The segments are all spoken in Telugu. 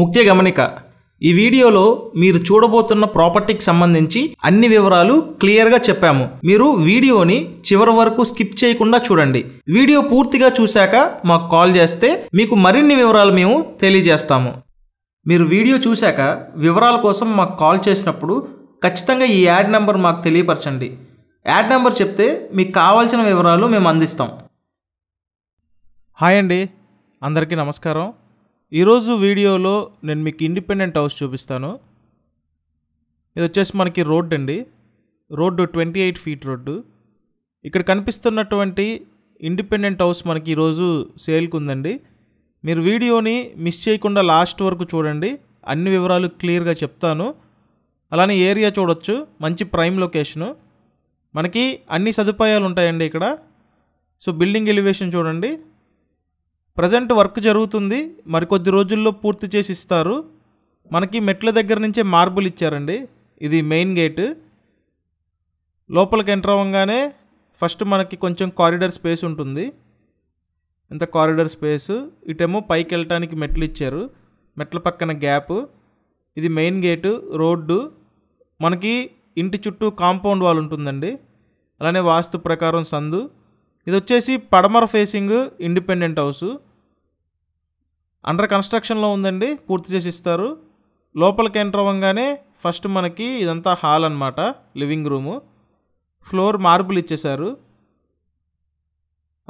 ముఖ్య గమనిక ఈ వీడియోలో మీరు చూడబోతున్న ప్రాపర్టీకి సంబంధించి అన్ని వివరాలు క్లియర్గా చెప్పాము మీరు వీడియోని చివరి వరకు స్కిప్ చేయకుండా చూడండి వీడియో పూర్తిగా చూశాక మాకు కాల్ చేస్తే మీకు మరిన్ని వివరాలు మేము తెలియజేస్తాము మీరు వీడియో చూశాక వివరాల కోసం మాకు కాల్ చేసినప్పుడు ఖచ్చితంగా ఈ యాడ్ నెంబర్ మాకు తెలియపరచండి యాడ్ నెంబర్ చెప్తే మీకు కావాల్సిన వివరాలు మేము అందిస్తాం హాయ్ అండి అందరికీ నమస్కారం ఈరోజు వీడియోలో నేను మీకు ఇండిపెండెంట్ హౌస్ చూపిస్తాను ఇది వచ్చేసి మనకి రోడ్ అండి road twenty eight feet road ఇక్కడ కనిపిస్తున్నటువంటి ఇండిపెండెంట్ హౌస్ మనకి ఈరోజు సేల్కి ఉందండి మీరు వీడియోని మిస్ చేయకుండా లాస్ట్ వరకు చూడండి అన్ని వివరాలు క్లియర్గా చెప్తాను అలానే ఏరియా చూడొచ్చు మంచి ప్రైమ్ లొకేషను మనకి అన్ని సదుపాయాలు ఉంటాయండి ఇక్కడ సో బిల్డింగ్ ఎలివేషన్ చూడండి ప్రజెంట్ వర్క్ జరుగుతుంది మరికొద్ది రోజుల్లో పూర్తి చేసి ఇస్తారు మనకి మెట్ల దగ్గర నుంచే మార్బుల్ ఇచ్చారండి ఇది మెయిన్ గేటు లోపలికి ఎంటర్ అవ్వగానే ఫస్ట్ మనకి కొంచెం కారిడర్ స్పేస్ ఉంటుంది ఇంత కారిడర్ స్పేసు ఇటేమో పైకి వెళ్ళటానికి మెట్లు ఇచ్చారు మెట్ల పక్కన గ్యాప్ ఇది మెయిన్ గేటు రోడ్డు మనకి ఇంటి చుట్టూ కాంపౌండ్ వాల్ ఉంటుందండి అలానే వాస్తు ప్రకారం సందు ఇది వచ్చేసి పడమర ఫేసింగ్ ఇండిపెండెంట్ హౌసు అండర్ కన్స్ట్రక్షన్లో ఉందండి పూర్తి చేసి ఇస్తారు లోపలికి ఎంటర్ అవ్వగానే ఫస్ట్ మనకి ఇదంతా హాల్ అనమాట లివింగ్ రూము ఫ్లోర్ మార్బుల్ ఇచ్చేశారు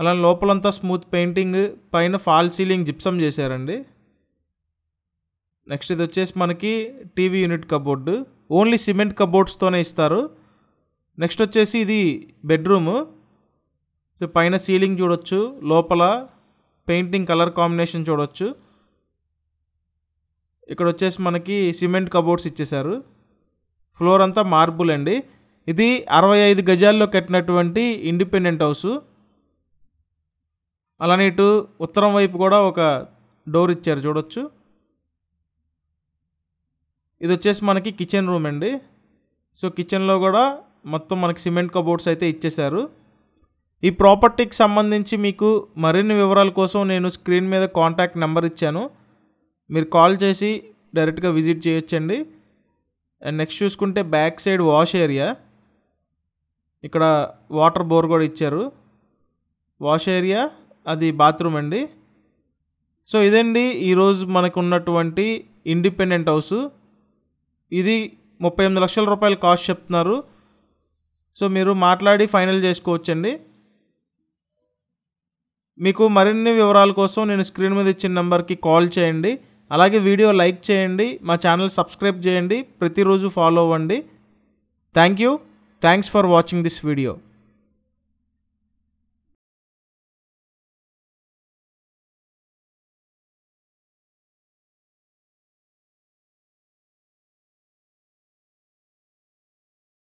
అలా లోపలంతా స్మూత్ పెయింటింగ్ పైన ఫాల్ సీలింగ్ జిప్సం చేశారండి నెక్స్ట్ ఇది వచ్చేసి మనకి TV unit cupboard only cement కబోర్డ్స్తోనే ఇస్తారు నెక్స్ట్ వచ్చేసి ఇది బెడ్రూము పైన సీలింగ్ చూడొచ్చు లోపల పెయింటింగ్ కలర్ కాంబినేషన్ చూడవచ్చు ఇక్కడ వచ్చేసి మనకి సిమెంట్ కబోర్డ్స్ ఇచ్చేశారు ఫ్లోర్ అంతా మార్బుల్ అండి ఇది అరవై ఐదు గజాల్లో కట్టినటువంటి ఇండిపెండెంట్ హౌస్ అలానే ఇటు ఉత్తరం వైపు కూడా ఒక డోర్ ఇచ్చారు చూడొచ్చు ఇది వచ్చేసి మనకి కిచెన్ రూమ్ అండి సో కిచెన్లో కూడా మొత్తం మనకి సిమెంట్ కబోర్డ్స్ అయితే ఇచ్చేశారు ఈ ప్రాపర్టీకి సంబంధించి మీకు మరిన్ని వివరాల కోసం నేను స్క్రీన్ మీద కాంటాక్ట్ నెంబర్ ఇచ్చాను మీరు కాల్ చేసి డైరెక్ట్గా విజిట్ చేయొచ్చండి అండ్ నెక్స్ట్ చూసుకుంటే బ్యాక్ సైడ్ వాష్ ఏరియా ఇక్కడ వాటర్ బోర్ కూడా ఇచ్చారు వాష్ ఏరియా అది బాత్రూమ్ అండి సో ఇదండి ఈరోజు మనకున్నటువంటి ఇండిపెండెంట్ హౌస్ ఇది ముప్పై ఎనిమిది లక్షల రూపాయలు కాస్ట్ చెప్తున్నారు సో మీరు మాట్లాడి ఫైనల్ చేసుకోవచ్చండి మీకు మరిన్ని వివరాల కోసం నేను స్క్రీన్ మీద ఇచ్చిన నెంబర్కి కాల్ చేయండి అలాగే వీడియో లైక్ చేయండి మా ఛానల్ సబ్స్క్రైబ్ చేయండి ప్రతిరోజు ఫాలో అవ్వండి thank you thanks for watching this video